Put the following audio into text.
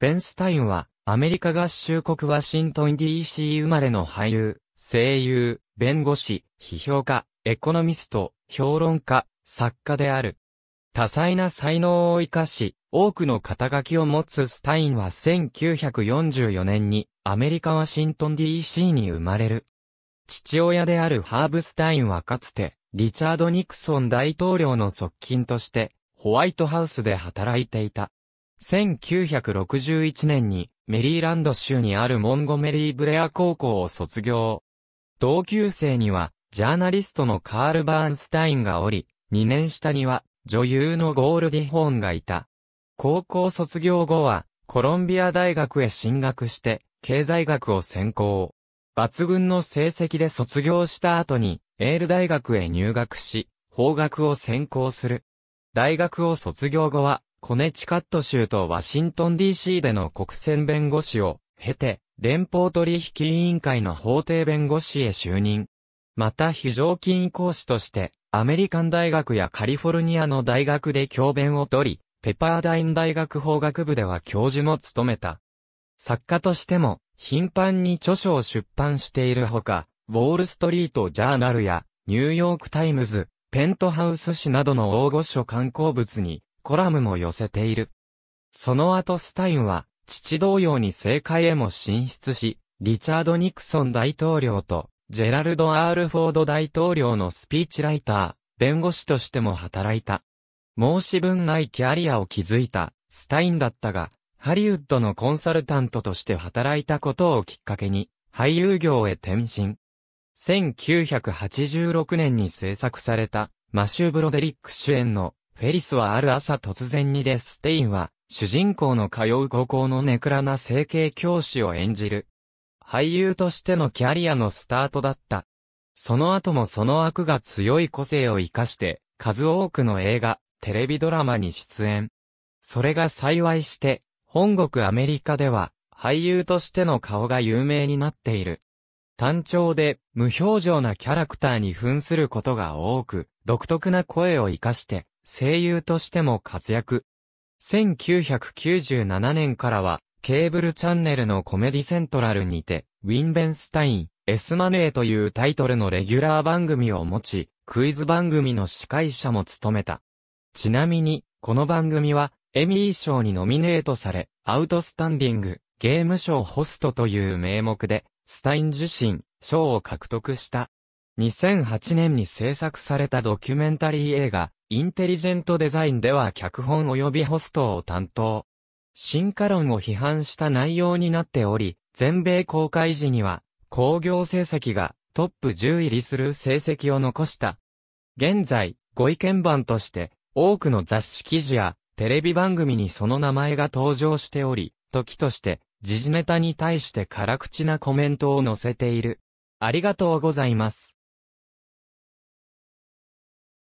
ベンスタインは、アメリカ合衆国ワシントン DC 生まれの俳優、声優、弁護士、批評家、エコノミスト、評論家、作家である。多彩な才能を生かし、多くの肩書きを持つスタインは1944年にアメリカワシントン DC に生まれる。父親であるハーブスタインはかつて、リチャード・ニクソン大統領の側近として、ホワイトハウスで働いていた。1961年にメリーランド州にあるモンゴメリー・ブレア高校を卒業。同級生には、ジャーナリストのカール・バーンスタインがおり、2年下には、女優のゴールディ・ホーンがいた。高校卒業後は、コロンビア大学へ進学して、経済学を専攻。抜群の成績で卒業した後に、エール大学へ入学し、法学を専攻する。大学を卒業後は、コネチカット州とワシントン DC での国選弁護士を経て、連邦取引委員会の法廷弁護士へ就任。また非常勤講師として、アメリカン大学やカリフォルニアの大学で教鞭を取り、ペパーダイン大学法学部では教授も務めた。作家としても、頻繁に著書を出版しているほか、ウォールストリートジャーナルや、ニューヨークタイムズ、ペントハウス誌などの大御所観光物に、コラムも寄せている。その後スタインは、父同様に政界へも進出し、リチャード・ニクソン大統領と、ジェラルド・アール・フォード大統領のスピーチライター、弁護士としても働いた。申し分ないキャリアを築いた、スタインだったが、ハリウッドのコンサルタントとして働いたことをきっかけに、俳優業へ転身。1986年に制作された、マシュー・ブロデリック主演のフェリスはある朝突然にデステインは、主人公の通う高校のネクラな整形教師を演じる。俳優としてのキャリアのスタートだった。その後もその悪が強い個性を活かして、数多くの映画、テレビドラマに出演。それが幸いして、本国アメリカでは、俳優としての顔が有名になっている。単調で、無表情なキャラクターに扮することが多く、独特な声を活かして、声優としても活躍。1997年からは、ケーブルチャンネルのコメディセントラルにて、ウィンベンスタイン、エスマネーというタイトルのレギュラー番組を持ち、クイズ番組の司会者も務めた。ちなみに、この番組は、エミー賞にノミネートされ、アウトスタンディング、ゲーム賞ホストという名目で、スタイン自身、賞を獲得した。2008年に制作されたドキュメンタリー映画、インテリジェントデザインでは脚本及びホストを担当。進化論を批判した内容になっており、全米公開時には、工業成績がトップ10入りする成績を残した。現在、ご意見番として、多くの雑誌記事やテレビ番組にその名前が登場しており、時として、時事ネタに対して辛口なコメントを載せている。ありがとうございます。